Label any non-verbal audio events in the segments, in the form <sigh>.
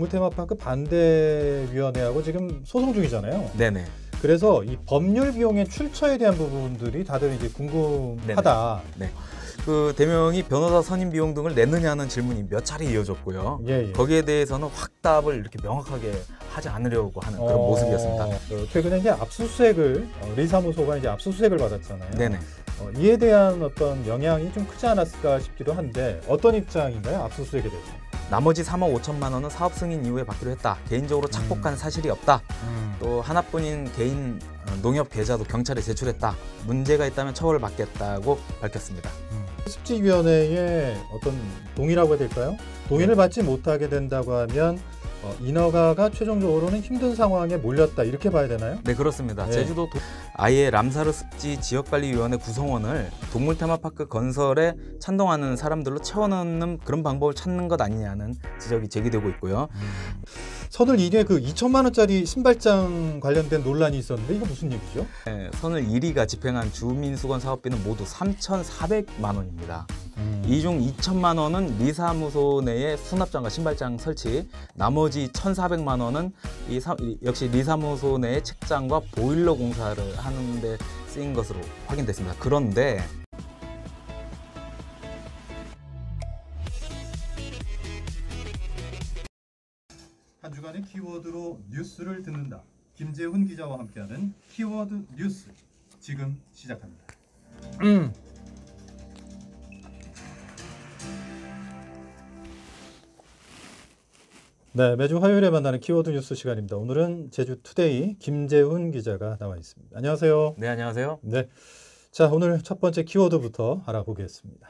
동테마파크 반대위원회하고 지금 소송 중이잖아요. 네네. 그래서 이 법률 비용의 출처에 대한 부분들이 다들 이제 궁금하다. 네네. 네. 그 대명이 변호사 선임 비용 등을 냈느냐는 질문이 몇 차례 이어졌고요. 예, 예. 거기에 대해서는 확답을 이렇게 명확하게 하지 않으려고 하는 그런 어... 모습이었습니다. 그 최근에 이제 압수수색을 리사무소가 어, 이제 압수수색을 받았잖아요. 네네. 어, 이에 대한 어떤 영향이 좀 크지 않았을까 싶기도 한데 어떤 입장인가요? 압수수색에 대해서? 나머지 3억 5천만 원은 사업 승인 이후에 받기로 했다. 개인적으로 착복한 음. 사실이 없다. 음. 또 하나뿐인 개인 어, 농협 계좌도 경찰에 제출했다. 문제가 있다면 처벌을 받겠다고 밝혔습니다. 음. 습지위원회의 어떤 동의라고 해야 될까요? 동의를 네. 받지 못하게 된다고 하면 어, 인허가가 최종적으로는 힘든 상황에 몰렸다 이렇게 봐야 되나요? 네 그렇습니다. 네. 제주도 도... 아예 람사르 습지 지역관리위원회 구성원을 동물 테마파크 건설에 찬동하는 사람들로 채워넣는 그런 방법을 찾는 것 아니냐는 지적이 제기되고 있고요. 음. 선을 1위에 그 2천만 원짜리 신발장 관련된 논란이 있었는데 이거 무슨 얘기죠? 네, 선을 1위가 집행한 주민수건 사업비는 모두 3,400만 원입니다. 음. 이중 2천만 원은 리사무소 내에 수납장과 신발장 설치, 나머지 1,400만 원은 이 사, 역시 리사무소 내에 책장과 보일러 공사를 하는데 쓰인 것으로 확인됐습니다. 그런데 뉴스를 듣는다. 김재훈 기자와 함께하는 키워드 뉴스 지금 시작합니다. 음. 네, 매주 화요일에 만나는 키워드 뉴스 시간입니다. 오늘은 제주 투데이 김재훈 기자가 나와 있습니다. 안녕하세요. 네, 안녕하세요. 네. 자, 오늘 첫 번째 키워드부터 알아보겠습니다.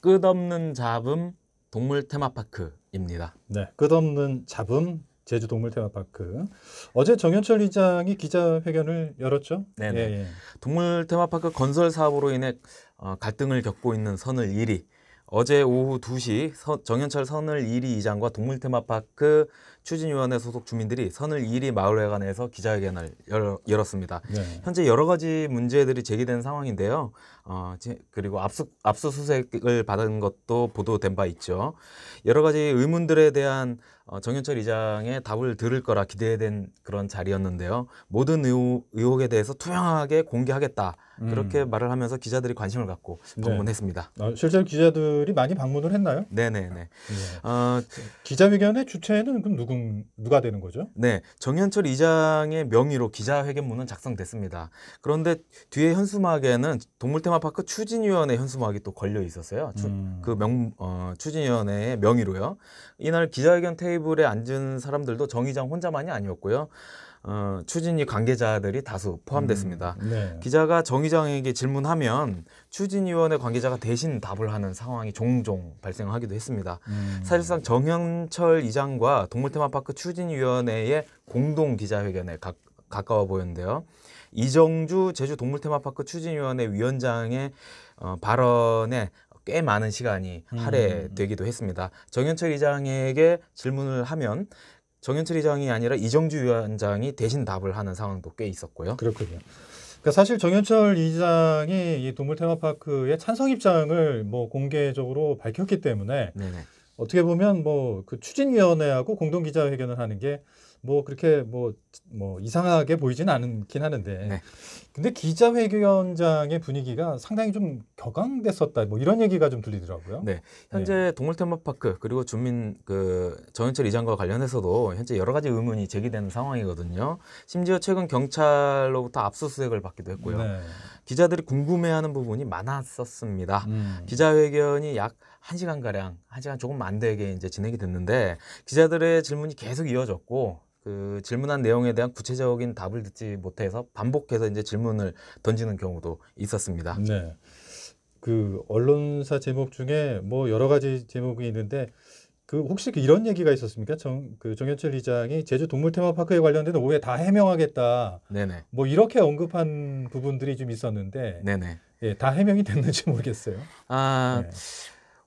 끝없는 잡음, 동물 테마파크입니다. 네, 끝없는 잡음 제주 동물 테마파크. 어제 정현철 회장이 기자회견을 열었죠? 네, 네, 예, 예. 동물 테마파크 건설 사업으로 인해 어, 갈등을 겪고 있는 선을 1위. 어제 오후 2시 서, 정현철 선을 1위 이장과 동물 테마파크 추진위원회 소속 주민들이 선을 1위 마을회관에서 기자회견을 열, 었습니다 네. 현재 여러 가지 문제들이 제기된 상황인데요. 어, 그리고 압수, 압수수색을 받은 것도 보도된 바 있죠. 여러 가지 의문들에 대한 어, 정현철 이장의 답을 들을 거라 기대된 그런 자리였는데요. 모든 의혹, 의혹에 대해서 투명하게 공개하겠다. 음. 그렇게 말을 하면서 기자들이 관심을 갖고 방문했습니다. 네. 어, 실제로 기자들이 많이 방문을 했나요? 네네네. 아, 네. 어, 기자회견의 주체는 그럼 누군, 누가 되는 거죠? 네. 정현철 이장의 명의로 기자회견문은 작성됐습니다. 그런데 뒤에 현수막에는 동물태 테마파크 추진위원회 현수막이 또 걸려 있었어요. 음. 그명 어, 추진위원회의 명의로요. 이날 기자회견 테이블에 앉은 사람들도 정의장 혼자만이 아니었고요. 어, 추진위 관계자들이 다수 포함됐습니다. 음, 네. 기자가 정의장에게 질문하면 추진위원회 관계자가 대신 답을 하는 상황이 종종 발생하기도 했습니다. 음. 사실상 정현철 이장과 동물테마파크 추진위원회의 공동 기자회견에 가, 가까워 보였는데요. 이정주 제주 동물테마파크 추진위원회 위원장의 어, 발언에 꽤 많은 시간이 음. 할애되기도 음. 했습니다. 정현철 이장에게 질문을 하면 정현철 이장이 아니라 이정주 위원장이 대신 답을 하는 상황도 꽤 있었고요. 그렇군요. 그러니까 사실 정현철 이장이 이 동물 테마파크의 찬성 입장을 뭐 공개적으로 밝혔기 때문에 네네. 어떻게 보면 뭐 그 추진위원회하고 공동 기자회견을 하는 게뭐 그렇게 뭐, 뭐 이상하게 보이진 않긴 하는데 네. 근데 기자회견장의 분위기가 상당히 좀 격앙됐었다 뭐 이런 얘기가 좀 들리더라고요. 네. 현재 네. 동물테마파크 그리고 주민 그 정현철 이장과 관련해서도 현재 여러 가지 의문이 제기되는 상황이거든요. 심지어 최근 경찰로부터 압수수색을 받기도 했고요. 네. 기자들이 궁금해하는 부분이 많았었습니다. 음. 기자회견이 약 한시간가량 한시간 조금 안 되게 이제 진행이 됐는데 기자들의 질문이 계속 이어졌고 그 질문한 내용에 대한 구체적인 답을 듣지 못해서 반복해서 이제 질문을 던지는 경우도 있었습니다. 네. 그 언론사 제목 중에 뭐 여러 가지 제목이 있는데 그 혹시 그 이런 얘기가 있었습니까? 정, 그 정현철 이장이 제주 동물 테마파크에 관련된 오해 다 해명하겠다. 네네. 뭐 이렇게 언급한 부분들이 좀 있었는데. 네네. 예, 다 해명이 됐는지 모르겠어요. 아, 네.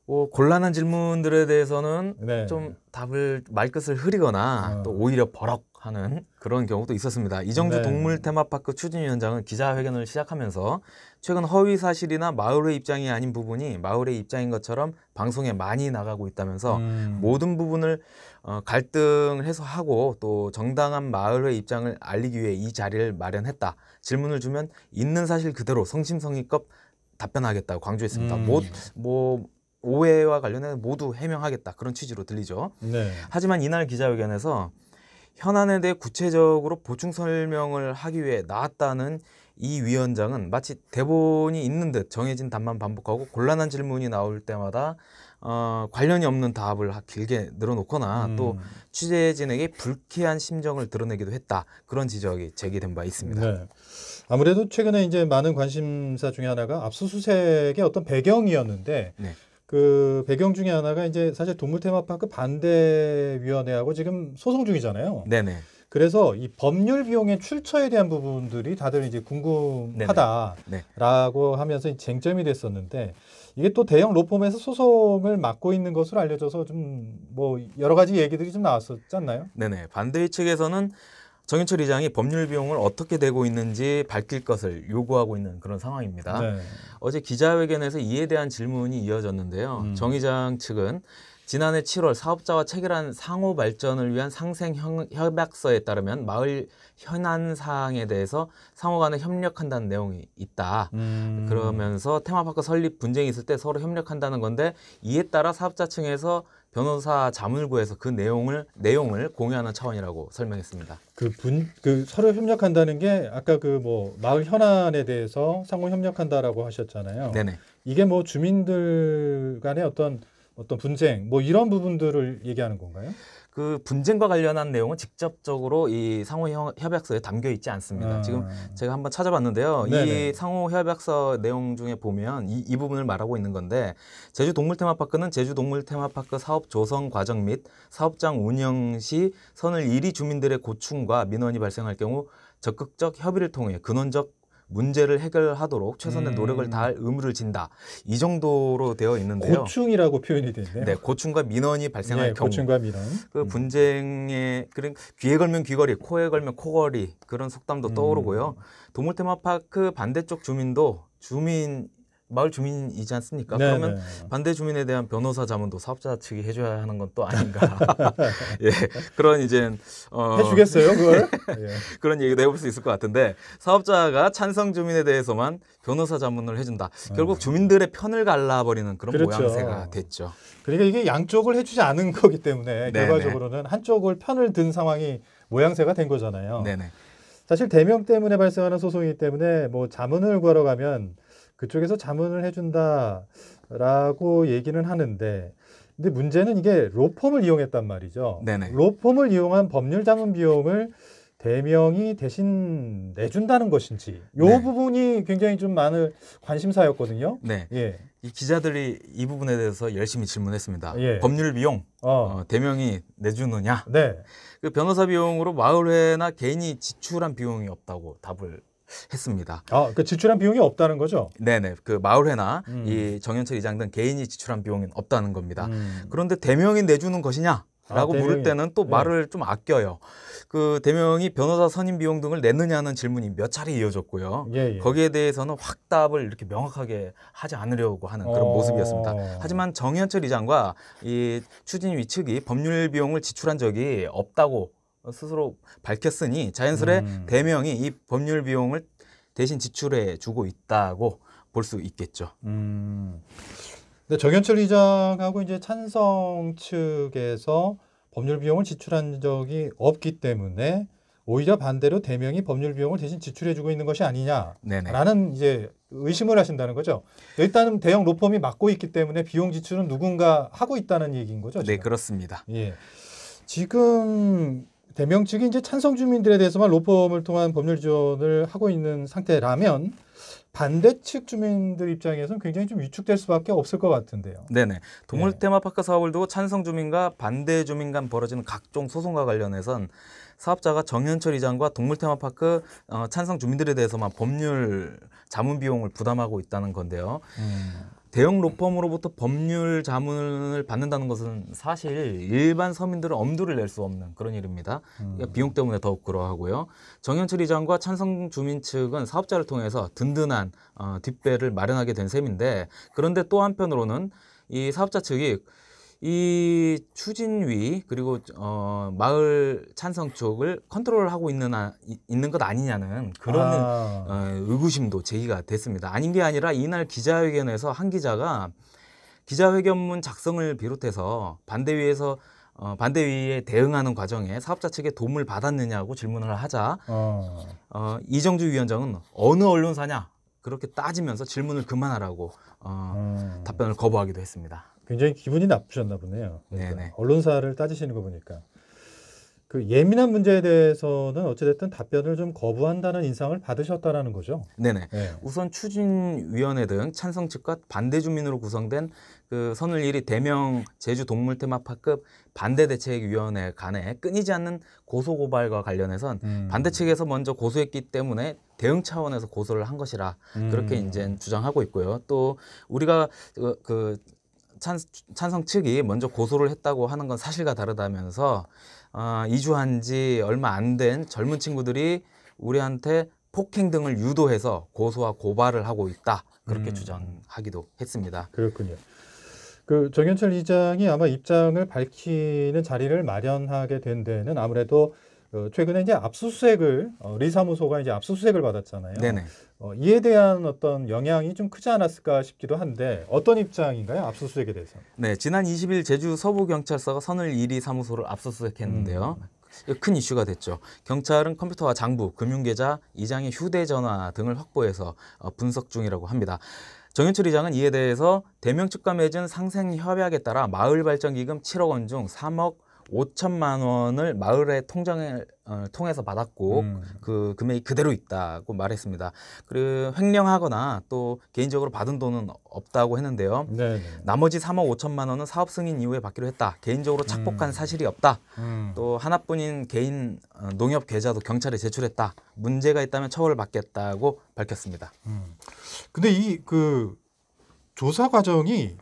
뭐 곤란한 질문들에 대해서는 네. 좀 답을 말끝을 흐리거나 어. 또 오히려 버럭하는 그런 경우도 있었습니다. 이정주 네. 동물 테마파크 추진 위원장은 기자회견을 시작하면서 최근 허위 사실이나 마을의 입장이 아닌 부분이 마을의 입장인 것처럼 방송에 많이 나가고 있다면서 음. 모든 부분을 어, 갈등을 해소하고 또 정당한 마을의 입장을 알리기 위해 이 자리를 마련했다. 질문을 주면 있는 사실 그대로 성심성의껏 답변하겠다고 강조했습니다. 음. 뭐, 뭐 오해와 관련해 서 모두 해명하겠다 그런 취지로 들리죠. 네. 하지만 이날 기자회견에서 현안에 대해 구체적으로 보충 설명을 하기 위해 나왔다는 이 위원장은 마치 대본이 있는 듯 정해진 답만 반복하고 곤란한 질문이 나올 때마다 어, 관련이 없는 답을 길게 늘어놓거나 음. 또 취재진에게 불쾌한 심정을 드러내기도 했다 그런 지적이 제기된 바 있습니다. 네. 아무래도 최근에 이제 많은 관심사 중에 하나가 압수수색의 어떤 배경이었는데 네. 그 배경 중에 하나가 이제 사실 동물 테마파크 반대 위원회하고 지금 소송 중이잖아요. 네네. 그래서 이 법률 비용의 출처에 대한 부분들이 다들 이제 궁금하다라고 네네. 네. 하면서 쟁점이 됐었는데 이게 또 대형 로펌에서 소송을 맡고 있는 것으로 알려져서 좀 뭐 여러 가지 얘기들이 좀 나왔었잖아요. 네네. 반대의 측에서는 정윤철 의장이 법률 비용을 어떻게 대고 있는지 밝힐 것을 요구하고 있는 그런 상황입니다. 네. 어제 기자회견에서 이에 대한 질문이 이어졌는데요. 음. 정 의장 측은 지난해 7월 사업자와 체결한 상호 발전을 위한 상생 협약서에 따르면 마을 현안 사항에 대해서 상호 간에 협력한다는 내용이 있다. 음. 그러면서 테마파크 설립 분쟁이 있을 때 서로 협력한다는 건데 이에 따라 사업자 측에서 변호사 자문을 구해서 그 내용을 내용을 공유하는 차원이라고 설명했습니다. 그분그 그 서로 협력한다는 게 아까 그 뭐 마을 현안에 대해서 상호 협력한다라고 하셨잖아요. 네네. 이게 뭐 주민들 간의 어떤 어떤 분쟁 뭐 이런 부분들을 얘기하는 건가요? 그 분쟁과 관련한 내용은 직접적으로 이 상호 협약서에 담겨 있지 않습니다. 아. 지금 제가 한번 찾아봤는데요. 네네. 이 상호 협약서 내용 중에 보면 이, 이 부분을 말하고 있는 건데 제주 동물 테마파크는 제주 동물 테마파크 사업 조성 과정 및 사업장 운영 시 선을 이리 주민들의 고충과 민원이 발생할 경우 적극적 협의를 통해 근원적 문제를 해결하도록 최선의 음. 노력을 다할 의무를 진다. 이 정도로 되어 있는데요. 고충이라고 표현이 되네요. 네, 고충과 민원이 발생할 네, 경우. 고충과 민원. 그 음. 분쟁의 그런 귀에 걸면 귀걸이, 코에 걸면 코걸이 그런 속담도 음. 떠오르고요. 도물테마파크 반대쪽 주민도 주민 마을 주민이지 않습니까? 네 그러면 네. 반대 주민에 대한 변호사 자문도 사업자 측이 해줘야 하는 건 또 아닌가. <laughs> <laughs> 예, 그런 이제 어, 해주겠어요 그걸? <laughs> 예. 그런 얘기도 해볼 수 있을 것 같은데 사업자가 찬성 주민에 대해서만 변호사 자문을 해준다. 결국 아. 주민들의 편을 갈라버리는 그런 그렇죠. 모양새가 됐죠. 그러니까 이게 양쪽을 해주지 않은 거기 때문에 네, 네. 결과적으로는 한쪽을 편을 든 상황이 모양새가 된 거잖아요. 네네. 네. 사실 대명 때문에 발생하는 소송이기 때문에 뭐 자문을 구하러 가면 그쪽에서 자문을 해준다라고 얘기는 하는데 근데 문제는 이게 로펌을 이용했단 말이죠. 네네. 로펌을 이용한 법률 자문 비용을 대명이 대신 내준다는 것인지 요 네. 부분이 굉장히 좀 많은 관심사였거든요. 네. 예. 이 기자들이 이 부분에 대해서 열심히 질문했습니다. 예. 법률 비용 어. 어, 대명이 내주느냐? 네. 그 변호사 비용으로 마을회나 개인이 지출한 비용이 없다고 답을 했습니다. 아, 그 지출한 비용이 없다는 거죠? 네네. 그 마을회나 음. 이 정현철 이장 등 개인이 지출한 비용은 없다는 겁니다. 음. 그런데 대명이 내주는 것이냐? 아, 라고 아, 물을 때는 또 네. 말을 네. 좀 아껴요. 그 대명이 변호사 선임 비용 등을 냈느냐는 질문이 몇 차례 이어졌고요. 예, 예. 거기에 대해서는 확답을 이렇게 명확하게 하지 않으려고 하는 그런 어... 모습이었습니다. 하지만 정현철 이장과 이 추진위 측이 법률 비용을 지출한 적이 없다고 어, 스스로 밝혔으니 자연스레 음. 대명이 이 법률 비용을 대신 지출해 주고 있다고 볼 수 있겠죠. 음. 근 정현철 의장하고 이제 찬성 측에서 법률 비용을 지출한 적이 없기 때문에 오히려 반대로 대명이 법률 비용을 대신 지출해주고 있는 것이 아니냐라는 네네. 이제 의심을 하신다는 거죠. 일단은 대형 로펌이 맡고 있기 때문에 비용 지출은 누군가 하고 있다는 얘기인 거죠. 네, 지금? 네, 그렇습니다. 예. 지금 대명 측이 이제 찬성 주민들에 대해서만 로펌을 통한 법률 지원을 하고 있는 상태라면 반대 측 주민들 입장에서는 굉장히 좀 위축될 수밖에 없을 것 같은데요. 네네. 동물 네. 테마파크 사업을 두고 찬성 주민과 반대 주민 간 벌어지는 각종 소송과 관련해선 사업자가 정현철 이장과 동물 테마파크 어, 찬성 주민들에 대해서만 법률 자문 비용을 부담하고 있다는 건데요. 음. 대형 로펌으로부터 법률 자문을 받는다는 것은 사실 일반 서민들은 엄두를 낼 수 없는 그런 일입니다. 음. 그러니까 비용 때문에 더욱 그러하고요. 정현철 이장과 찬성 주민 측은 사업자를 통해서 든든한 어, 뒷배를 마련하게 된 셈인데 그런데 또 한편으로는 이 사업자 측이 이 추진위 그리고 어, 마을 찬성 쪽을 컨트롤하고 있는 아, 있는 것 아니냐는 그런 아. 어, 의구심도 제기가 됐습니다. 아닌 게 아니라 이날 기자회견에서 한 기자가 기자회견문 작성을 비롯해서 반대위에서 어, 반대위에 대응하는 과정에 사업자 측에 도움을 받았느냐고 질문을 하자 어. 어, 이정주 위원장은 어느 언론사냐 그렇게 따지면서 질문을 그만하라고 어, 음. 답변을 거부하기도 했습니다. 굉장히 기분이 나쁘셨나 보네요. 그러니까 네네. 언론사를 따지시는 거 보니까. 그 예민한 문제에 대해서는 어찌됐든 답변을 좀 거부한다는 인상을 받으셨다라는 거죠. 네네. 네. 우선 추진위원회 등 찬성 측과 반대 주민으로 구성된 그 선을 일이 대명 제주 동물 테마파급 반대 대책위원회 간에 끊이지 않는 고소 고발과 관련해선 음. 반대 측에서 먼저 고소했기 때문에 대응 차원에서 고소를 한 것이라 음. 그렇게 이제 주장하고 있고요. 또 우리가 그, 그 찬, 찬성 측이 먼저 고소를 했다고 하는 건 사실과 다르다면서 어, 이주한 지 얼마 안 된 젊은 친구들이 우리한테 폭행 등을 유도해서 고소와 고발을 하고 있다 그렇게 음. 주장하기도 했습니다. 그렇군요. 그 정현철 이장이 아마 입장을 밝히는 자리를 마련하게 된 데는 아무래도 어, 최근에 이제 압수수색을 어, 리사무소가 이제 압수수색을 받았잖아요. 네네. 어, 이에 대한 어떤 영향이 좀 크지 않았을까 싶기도 한데 어떤 입장인가요? 압수수색에 대해서? 네, 지난 20일 제주 서부 경찰서가 선을 1위 사무소를 압수수색했는데요. 음. 큰 이슈가 됐죠. 경찰은 컴퓨터와 장부, 금융계좌, 이장의 휴대전화 등을 확보해서 어, 분석 중이라고 합니다. 정현철 이장은 이에 대해서 대명 측과 맺은 상생 협약에 따라 마을 발전 기금 7억 원 중 3억 오천만 원을 마을의 통장을 어, 통해서 받았고 음. 그 금액이 그대로 있다고 말했습니다. 그리고 횡령하거나 또 개인적으로 받은 돈은 없다고 했는데요. 네네. 네. 나머지 3억 5천만 원은 사업 승인 이후에 받기로 했다. 개인적으로 착복한 음. 사실이 없다. 음. 또 하나뿐인 개인 어, 농협 계좌도 경찰에 제출했다. 문제가 있다면 처벌을 받겠다고 밝혔습니다. 음. 근데 이 그 조사 과정이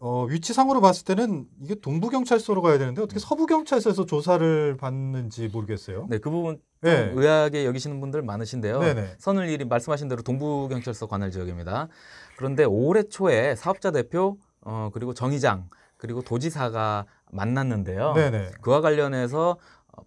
어, 위치상으로 봤을 때는 이게 동부 경찰서로 가야 되는데 어떻게 음. 서부 경찰서에서 조사를 받는지 모르겠어요. 네, 그 부분 네. 의아하게 여기시는 분들 많으신데요. 네네. 선을 일이 말씀하신 대로 동부 경찰서 관할 지역입니다. 그런데 올해 초에 사업자 대표 어, 그리고 정의장 그리고 도지사가 만났는데요. 네네. 그와 관련해서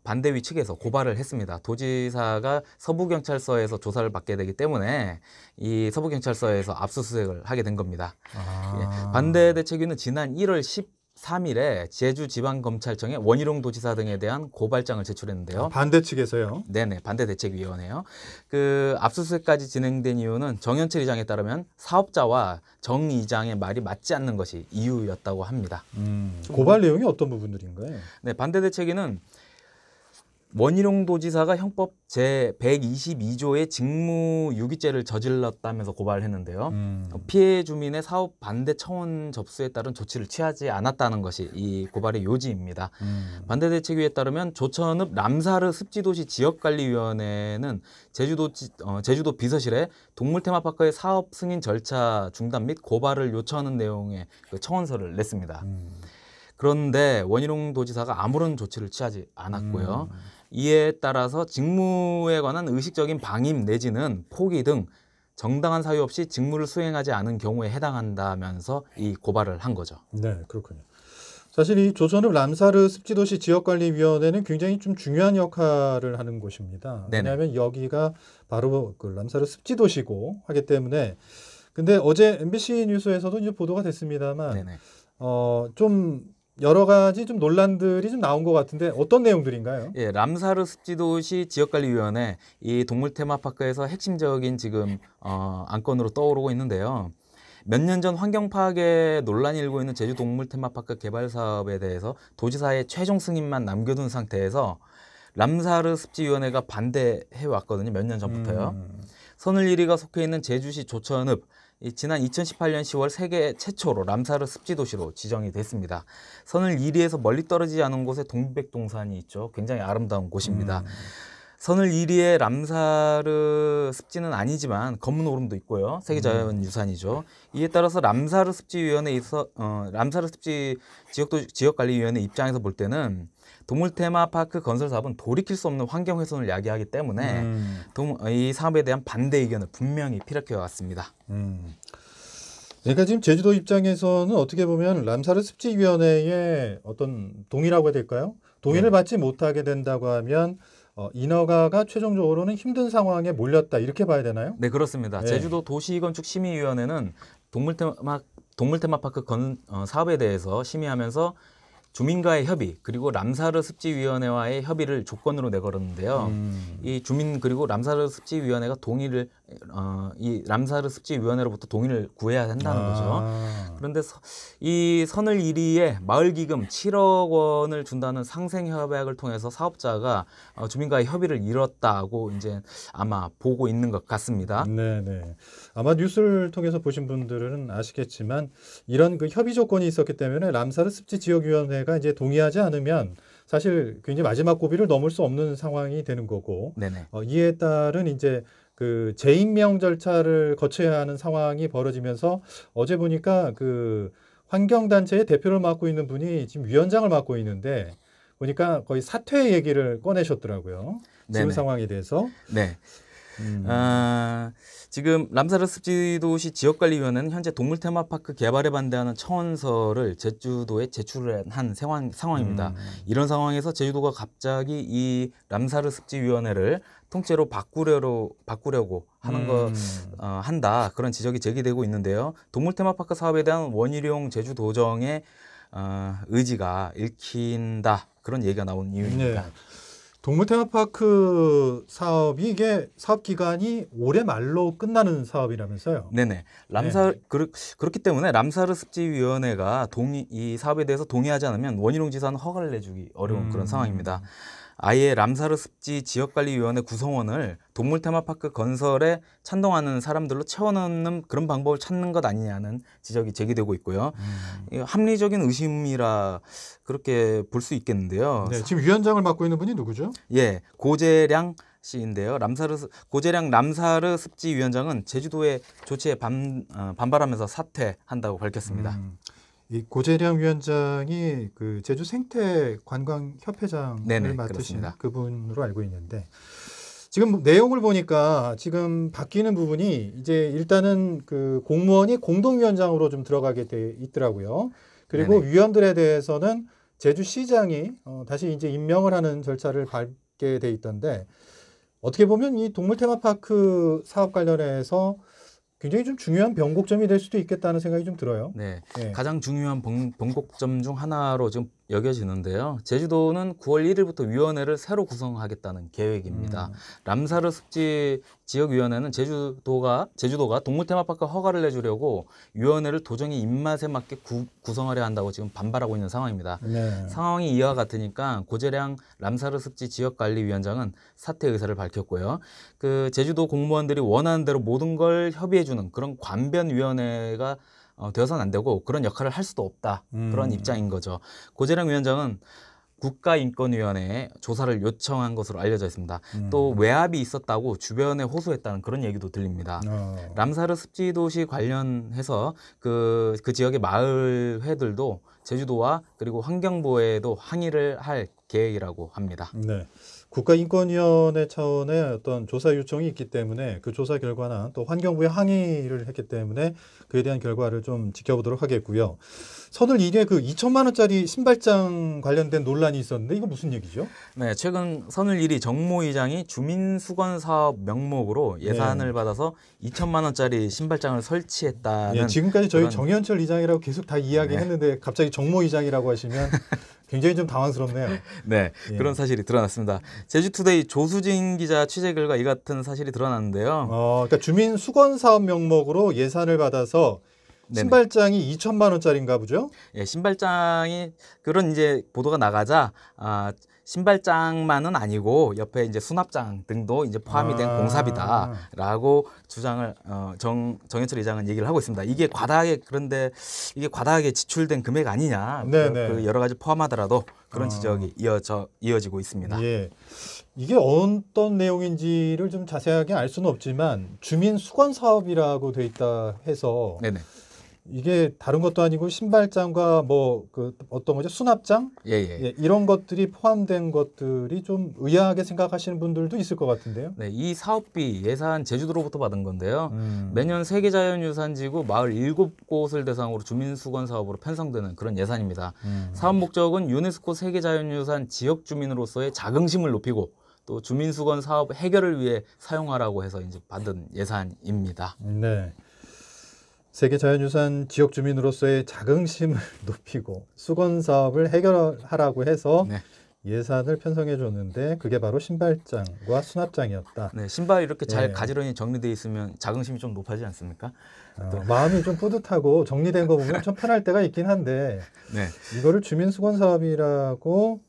반대위 측에서 고발을 했습니다. 도지사가 서부경찰서에서 조사를 받게 되기 때문에 이 서부경찰서에서 압수수색을 하게 된 겁니다. 아... 예, 반대 대책위는 지난 1월 13일에 제주지방검찰청에 원희룡 도지사 등에 대한 고발장을 제출했는데요. 아, 반대 측에서요? 네네, 반대대책위원회요. 그 압수수색까지 진행된 이유는 정현철 이장에 따르면 사업자와 정 이장의 말이 맞지 않는 것이 이유였다고 합니다. 음, 고발 내용이 어떤 부분들인가요? 네, 반대대책위는 원희룡 도지사가 형법 제122조의 직무유기죄를 저질렀다면서 고발을 했는데요. 음. 어, 피해 주민의 사업 반대 청원 접수에 따른 조치를 취하지 않았다는 것이 이 고발의 요지입니다. 음. 반대 대책위에 따르면 조천읍 남사르 습지도시 지역관리위원회는 제주도 어, 제주도 비서실에 동물 테마파크의 사업 승인 절차 중단 및 고발을 요청하는 내용의 그 청원서를 냈습니다. 음. 그런데 원희룡 도지사가 아무런 조치를 취하지 않았고요. 음. 이에 따라서 직무에 관한 의식적인 방임 내지는 포기 등 정당한 사유 없이 직무를 수행하지 않은 경우에 해당한다면서 이 고발을 한 거죠. 네, 그렇군요. 사실 이 조선읍 람사르 습지도시 지역관리위원회는 굉장히 좀 중요한 역할을 하는 곳입니다. 네네. 왜냐하면 여기가 바로 그 람사르 습지도시고 하기 때문에 근데 어제 MBC 뉴스에서도 이제 보도가 됐습니다만 어, 좀 여러 가지 좀 논란들이 좀 나온 것 같은데 어떤 내용들인가요? 예, 람사르 습지도시 지역관리위원회 이 동물 테마파크에서 핵심적인 지금 어, 안건으로 떠오르고 있는데요. 몇 년 전 환경 파괴 논란이 일고 있는 제주 동물 테마파크 개발 사업에 대해서 도지사의 최종 승인만 남겨둔 상태에서 람사르 습지위원회가 반대해 왔거든요. 몇 년 전부터요. 음. 선을 1위가 속해 있는 제주시 조천읍 지난 2018년 10월 세계 최초로 람사르 습지 도시로 지정이 됐습니다. 선을 1위에서 멀리 떨어지지 않은 곳에 동백동산이 있죠. 굉장히 아름다운 곳입니다. 음. 선을 1위의 람사르 습지는 아니지만 검문 오름도 있고요. 세계자연유산이죠. 음. 이에 따라서 람사르 습지위원회 에서 어, 람사르 습지 지역도 지역관리위원회 입장에서 볼 때는 동물 테마파크 건설 사업은 돌이킬 수 없는 환경 훼손을 야기하기 때문에 음. 동, 이 사업에 대한 반대 의견을 분명히 피력해 왔습니다. 음. 그러니까 지금 제주도 입장에서는 어떻게 보면 람사르 습지위원회의 어떤 동의라고 해야 될까요? 동의를 네. 받지 못하게 된다고 하면 어, 인허가가 최종적으로는 힘든 상황에 몰렸다 이렇게 봐야 되나요? 네 그렇습니다. 네. 제주도 도시건축심의위원회는 동물테마 동물테마파크 건, 어, 사업에 대해서 심의하면서 주민과의 협의 그리고 람사르 습지위원회와의 협의를 조건으로 내걸었는데요. 음. 이 주민 그리고 람사르 습지위원회가 동의를 어, 이 람사르 습지위원회로부터 동의를 구해야 된다는 거죠. 아. 그런데 서, 이 선을 1위에 마을 기금 7억 원을 준다는 상생 협약을 통해서 사업자가 어, 주민과의 협의를 이뤘다고 이제 아마 보고 있는 것 같습니다. 네, 네. 아마 뉴스를 통해서 보신 분들은 아시겠지만 이런 그 협의 조건이 있었기 때문에 람사르 습지지역위원회 자체가 이제 동의하지 않으면 사실 굉장히 마지막 고비를 넘을 수 없는 상황이 되는 거고 어, 이에 따른 이제 그 재임명 절차를 거쳐야 하는 상황이 벌어지면서 어제 보니까 그 환경단체의 대표를 맡고 있는 분이 지금 위원장을 맡고 있는데 보니까 거의 사퇴 얘기를 꺼내셨더라고요. 네네. 지금 상황에 대해서. 네. 음. 아, 지금 람사르 습지도시 지역관리위원회는 현재 동물 테마파크 개발에 반대하는 청원서를 제주도에 제출한 상황, 상황입니다. 음. 이런 상황에서 제주도가 갑자기 이 람사르 습지위원회를 통째로 바꾸려로 바꾸려고 하는 음. 거 어, 한다 그런 지적이 제기되고 있는데요. 동물 테마파크 사업에 대한 원희룡 제주도정의 어, 의지가 읽힌다 그런 얘기가 나온 이유입니다. 네. 동물테마파크 사업이 이게 사업 기간이 올해 말로 끝나는 사업이라면서요? 네네. 람사 네. 그렇, 그렇기 때문에 람사르 습지위원회가 동의 이 사업에 대해서 동의하지 않으면 원희룡 지사는 허가를 내주기 어려운 음. 그런 상황입니다. 아예 람사르 습지 지역관리위원회 구성원을 동물 테마파크 건설에 찬동하는 사람들로 채워넣는 그런 방법을 찾는 것 아니냐는 지적이 제기되고 있고요. 음. 합리적인 의심이라 그렇게 볼 수 있겠는데요. 네, 지금 위원장을 맡고 있는 분이 누구죠? 예, 고재량 씨인데요. 람사르 고재량 람사르 습지 위원장은 제주도의 조치에 반, 어, 반발하면서 사퇴한다고 밝혔습니다. 음. 이 고재량 위원장이 그 제주 생태 관광 협회장을 네네, 맡으신 그렇습니다. 그분으로 알고 있는데 지금 내용을 보니까 지금 바뀌는 부분이 이제 일단은 그 공무원이 공동위원장으로 좀 들어가게 돼 있더라고요. 그리고 네네. 위원들에 대해서는 제주시장이 어, 다시 이제 임명을 하는 절차를 밟게 돼 있던데 어떻게 보면 이 동물 테마파크 사업 관련해서 굉장히 좀 중요한 변곡점이 될 수도 있겠다는 생각이 좀 들어요. 네. 네. 가장 중요한 변, 곡점중 하나로 지금 여겨지는데요. 제주도는 9월 1일부터 위원회를 새로 구성하겠다는 계획입니다. 음. 람사르 습지 지역위원회는 제주도가 제주도가 동물 테마파크 허가를 내주려고 위원회를 도정의 입맛에 맞게 구, 구성하려 한다고 지금 반발하고 있는 상황입니다. 네. 상황이 이와 같으니까 고재량 람사르 습지 지역관리위원장은 사퇴 의사를 밝혔고요. 그 제주도 공무원들이 원하는 대로 모든 걸 협의해주는 그런 관변위원회가 어, 되어서는 안 되고 그런 역할을 할 수도 없다 음. 그런 입장인 거죠. 고재령 위원장은 국가인권위원회에 조사를 요청한 것으로 알려져 있습니다. 음. 또 외압이 있었다고 주변에 호소했다는 그런 얘기도 들립니다. 어. 아. 람사르 습지도시 관련해서 그, 그 지역의 마을회들도 제주도와 그리고 환경부에도 항의를 할 계획이라고 합니다. 네. 국가인권위원회 차원의 어떤 조사 요청이 있기 때문에 그 조사 결과나 또환경부의 항의를 했기 때문에 그에 대한 결과를 좀 지켜보도록 하겠고요. 선을 이위에그 2천만 원짜리 신발장 관련된 논란이 있었는데 이거 무슨 얘기죠? 네, 최근 선을 1위 정모 의장이 주민수건 사업 명목으로 네. 예산을 네. 받아서 2천만 원짜리 신발장을 설치했다는 네, 지금까지 저희 그런... 정현철 의장이라고 계속 다 이야기했는데 네. 갑자기 정모 의장이라고 하시면 <laughs> 굉장히 좀 당황스럽네요. 네, 예. 그런 사실이 드러났습니다. 제주투데이 조수진 기자 취재 결과 이 같은 사실이 드러났는데요. 어, 그러니까 주민 수건 사업 명목으로 예산을 받아서 신발장이 네네. 2천만 원짜리인가 보죠? 예, 신발장이 그런 이제 보도가 나가자 아, 신발장만은 아니고 옆에 이제 수납장 등도 이제 포함이 된 아. 공사비다라고 주장을 어, 정 정현철 의장은 얘기를 하고 있습니다. 이게 과다하게 그런데 이게 과다하게 지출된 금액 아니냐 그, 네네. 그 여러 가지 포함하더라도 그런 아. 지적이 이어져 이어지고 있습니다. 예. 이게 어떤 내용인지를 좀 자세하게 알 수는 없지만 주민 수건 사업이라고 돼 있다 해서 네네. 이게 다른 것도 아니고 신발장과 뭐 그 어떤 거죠 수납장 예, 예. 예, 이런 것들이 포함된 것들이 좀 의아하게 생각하시는 분들도 있을 것 같은데요. 네, 이 사업비 예산 제주도로부터 받은 건데요. 음. 매년 세계자연유산지구 마을 일곱 곳을 대상으로 주민수건 사업으로 편성되는 그런 예산입니다. 음. 사업 목적은 유네스코 세계자연유산 지역 주민으로서의 자긍심을 높이고 또 주민수건 사업 해결을 위해 사용하라고 해서 이제 받은 예산입니다. 네. 세계 자연유산 지역 주민으로서의 자긍심을 <laughs> 높이고 수건 사업을 해결하라고 해서 네. 예산을 편성해 줬는데 그게 바로 신발장과 수납장이었다. 네, 신발이 렇게잘 예. 가지런히 정리돼 있으면 자긍심이 좀 높아지지 않습니까? 어, 마음이 좀 뿌듯하고 정리된 거 보면 좀 편할 때가 있긴 한데 네. 이거를 주민 수건 사업이라고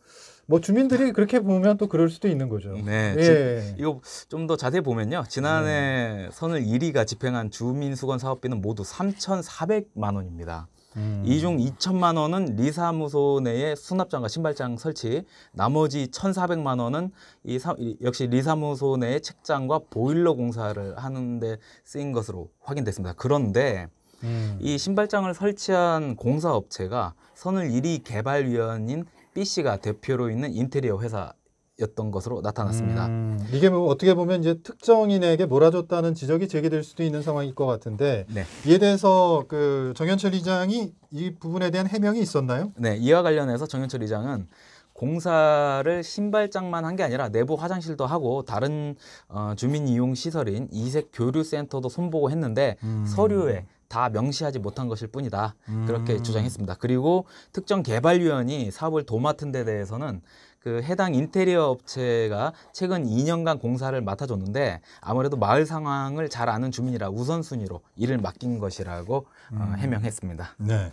뭐 주민들이 그렇게 보면 또 그럴 수도 있는 거죠. 네. 예. 이거 좀 더 자세히 보면요. 지난해 음. 선을 1위가 집행한 주민수건 사업비는 모두 3,400만 원입니다. 음. 이중 2천만 원은 리사무소 내에 수납장과 신발장 설치, 나머지 1,400만 원은 이 사, 역시 리사무소 내에 책장과 보일러 공사를 하는데 쓰인 것으로 확인됐습니다. 그런데 음. 이 신발장을 설치한 공사업체가 선을 1위 개발위원인 B 씨가 대표로 있는 인테리어 회사 였던 것으로 나타났습니다. 음, 이게 뭐 어떻게 보면 이제 특정인에게 몰아줬다는 지적이 제기될 수도 있는 상황일 것 같은데 네. 이에 대해서 그 정현철 이장이 이 부분에 대한 해명이 있었나요? 네, 이와 관련해서 정현철 이장은 공사를 신발장만 한 게 아니라 내부 화장실도 하고 다른 어, 주민 이용 시설인 이색 교류 센터도 손보고 했는데 음. 서류에 다 명시하지 못한 것일 뿐이다. 음. 그렇게 주장했습니다. 그리고 특정 개발위원이 사업을 도맡은 데 대해서는 그 해당 인테리어 업체가 최근 2년간 공사를 맡아줬는데 아무래도 마을 상황을 잘 아는 주민이라 우선순위로 일을 맡긴 것이라고 어, 음. 어, 해명했습니다. 네.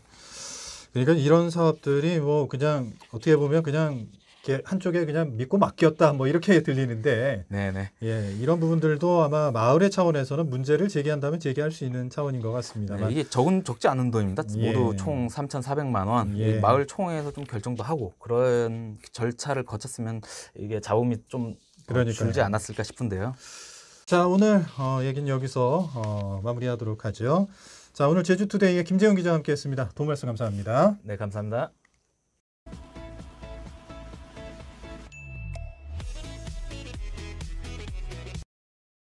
그러니까 이런 사업들이 뭐 그냥 어떻게 보면 그냥 이렇게 한쪽에 그냥 믿고 맡겼다 뭐 이렇게 <laughs> 들리는데 네네. 예, 이런 부분들도 아마 마을의 차원에서는 문제를 제기한다면 제기할 수 있는 차원인 것같습니다 네, 이게 적은 적지 않은 돈입니다. 예. 모두 총 3,400만 원. 예. 마을 총회에서 좀 결정도 하고 그런 절차를 거쳤으면 이게 자금이 좀 그러니까요. 줄지 않았을까 싶은데요. 자 오늘 어, 얘기는 여기서 어, 마무리하도록 하죠. 자 오늘 제주투데이의 김재훈 기자와 함께했습니다. 도움 말씀 감사합니다. 네 감사합니다.